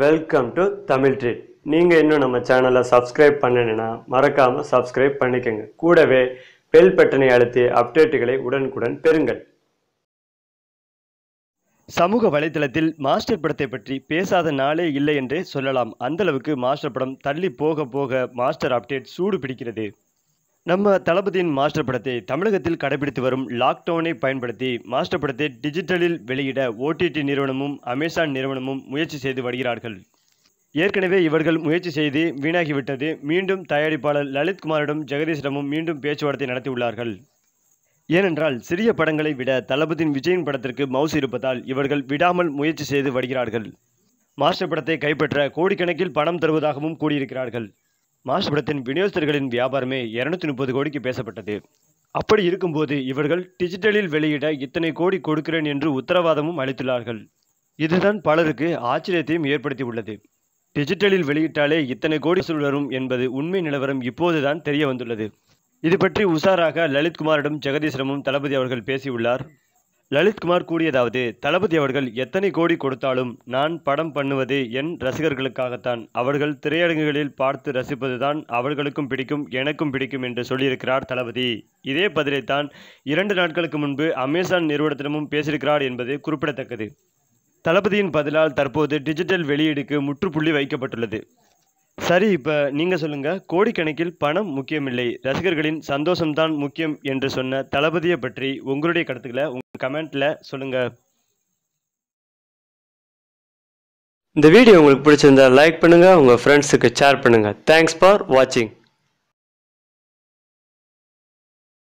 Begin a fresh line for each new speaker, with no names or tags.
welcome to Tamil treat நீங்கள் இன்னும் நம்ம சேனலை சப்ஸ்கிரைப் பண்ணணுன்னா மறக்காமல் சப்ஸ்கிரைப் பண்ணிக்கோங்க கூடவே பெல் பட்டனை அழுத்தி அப்டேட்டுகளை உடனுக்குடன் பெறுங்கள் சமூக வலைதளத்தில் மாஸ்டர் படத்தை பற்றி பேசாத நாளே இல்லை என்றே சொல்லலாம் அந்தளவுக்கு மாஸ்டர் படம் தள்ளி போக போக மாஸ்டர் அப்டேட் சூடு பிடிக்கிறது நம்ம தளபதியின் மாஸ்டர் படத்தை தமிழகத்தில் கடைபிடித்து வரும் லாக்டவுனை பயன்படுத்தி மாஸ்டர் படத்தை டிஜிட்டலில் வெளியிட ஓடிடி நிறுவனமும் அமேசான் நிறுவனமும் முயற்சி செய்து வருகிறார்கள் ஏற்கனவே இவர்கள் முயற்சி செய்து வீணாகிவிட்டது மீண்டும் தயாரிப்பாளர் லலித்குமாரிடம் ஜெகதீஷிடமும் மீண்டும் பேச்சுவார்த்தை நடத்தியுள்ளார்கள் ஏனென்றால் சிறிய படங்களை விட தளபதியின் விஜயின் படத்திற்கு மவுஸ் இருப்பதால் இவர்கள் விடாமல் முயற்சி செய்து வருகிறார்கள் மாஸ்டர் படத்தை கைப்பற்ற கோடிக்கணக்கில் பணம் தருவதாகவும் கூறியிருக்கிறார்கள் மாசுபடத்தின் விநியோகஸ்தர்களின் வியாபாரமே இரநூத்தி முப்பது கோடிக்கு பேசப்பட்டது அப்படி இருக்கும்போது இவர்கள் டிஜிட்டலில் வெளியிட இத்தனை கோடி கொடுக்கிறேன் என்று உத்தரவாதமும் அளித்துள்ளார்கள் இதுதான் பலருக்கு ஆச்சரியத்தையும் ஏற்படுத்தி உள்ளது டிஜிட்டலில் வெளியிட்டாலே இத்தனை கோடி வரும் என்பது உண்மை நிலவரம் இப்போதுதான் தெரிய வந்துள்ளது இது பற்றி உஷாராக லலித்குமாரிடம் ஜெகதீஸ்வரமும் தளபதி அவர்கள் பேசியுள்ளார் லலித்குமார் கூறியதாவது தளபதி அவர்கள் எத்தனை கோடி கொடுத்தாலும் நான் படம் பண்ணுவது என் ரசிகர்களுக்காகத்தான் அவர்கள் திரையரங்குகளில் பார்த்து ரசிப்பதுதான் அவர்களுக்கும் பிடிக்கும் எனக்கும் பிடிக்கும் என்று சொல்லியிருக்கிறார் தளபதி இதே பதிலைத்தான் இரண்டு நாட்களுக்கு முன்பு அமேசான் நிறுவனத்திடமும் பேசியிருக்கிறார் என்பது குறிப்பிடத்தக்கது தளபதியின் பதிலால் தற்போது டிஜிட்டல் வெளியீடுக்கு முற்றுப்புள்ளி வைக்கப்பட்டுள்ளது சரி இப்போ நீங்கள் சொல்லுங்கள் கோடிக்கணக்கில் பணம் முக்கியமில்லை ரசிகர்களின் சந்தோஷம்தான் முக்கியம் என்று சொன்ன தளபதியை பற்றி உங்களுடைய கருத்துக்களை உங்கள் கமெண்ட்டில் சொல்லுங்கள் இந்த வீடியோ உங்களுக்கு பிடிச்சிருந்தா லைக் பண்ணுங்கள் உங்கள் ஃப்ரெண்ட்ஸுக்கு ஷேர் பண்ணுங்கள் தேங்க்ஸ் ஃபார் வாட்சிங்